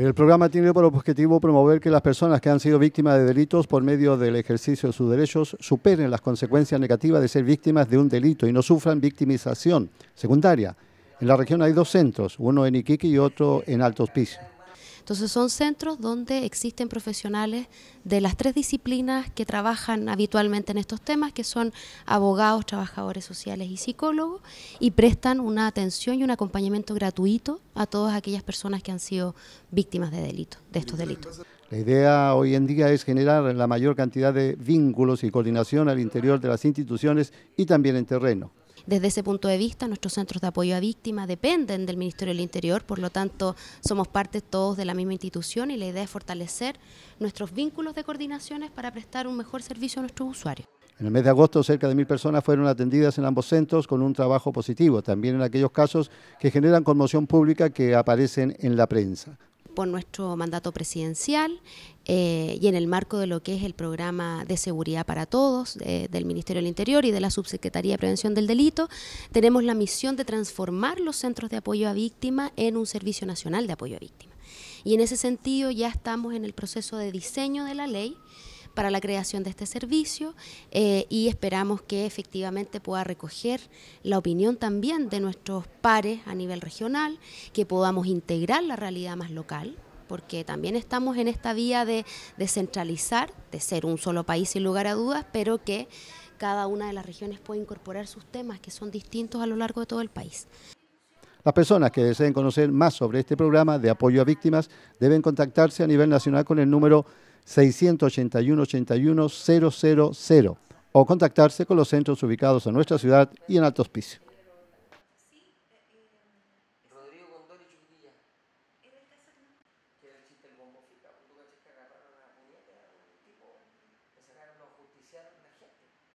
El programa tiene por objetivo promover que las personas que han sido víctimas de delitos por medio del ejercicio de sus derechos superen las consecuencias negativas de ser víctimas de un delito y no sufran victimización secundaria. En la región hay dos centros, uno en Iquique y otro en Alto Hospicio. Entonces son centros donde existen profesionales de las tres disciplinas que trabajan habitualmente en estos temas, que son abogados, trabajadores sociales y psicólogos, y prestan una atención y un acompañamiento gratuito a todas aquellas personas que han sido víctimas de delitos, de estos delitos. La idea hoy en día es generar la mayor cantidad de vínculos y coordinación al interior de las instituciones y también en terreno. Desde ese punto de vista, nuestros centros de apoyo a víctimas dependen del Ministerio del Interior, por lo tanto, somos parte todos de la misma institución y la idea es fortalecer nuestros vínculos de coordinaciones para prestar un mejor servicio a nuestros usuarios. En el mes de agosto, cerca de mil personas fueron atendidas en ambos centros con un trabajo positivo, también en aquellos casos que generan conmoción pública que aparecen en la prensa por nuestro mandato presidencial eh, y en el marco de lo que es el programa de seguridad para todos del Ministerio del Interior y de la Subsecretaría de Prevención del Delito, tenemos la misión de transformar los centros de apoyo a víctimas en un servicio nacional de apoyo a víctimas. Y en ese sentido ya estamos en el proceso de diseño de la ley para la creación de este servicio eh, y esperamos que efectivamente pueda recoger la opinión también de nuestros pares a nivel regional, que podamos integrar la realidad más local porque también estamos en esta vía de descentralizar, de ser un solo país sin lugar a dudas, pero que cada una de las regiones puede incorporar sus temas que son distintos a lo largo de todo el país. Las personas que deseen conocer más sobre este programa de apoyo a víctimas deben contactarse a nivel nacional con el número 681 81 o contactarse con los centros ubicados en nuestra ciudad y en Alto Hospicio.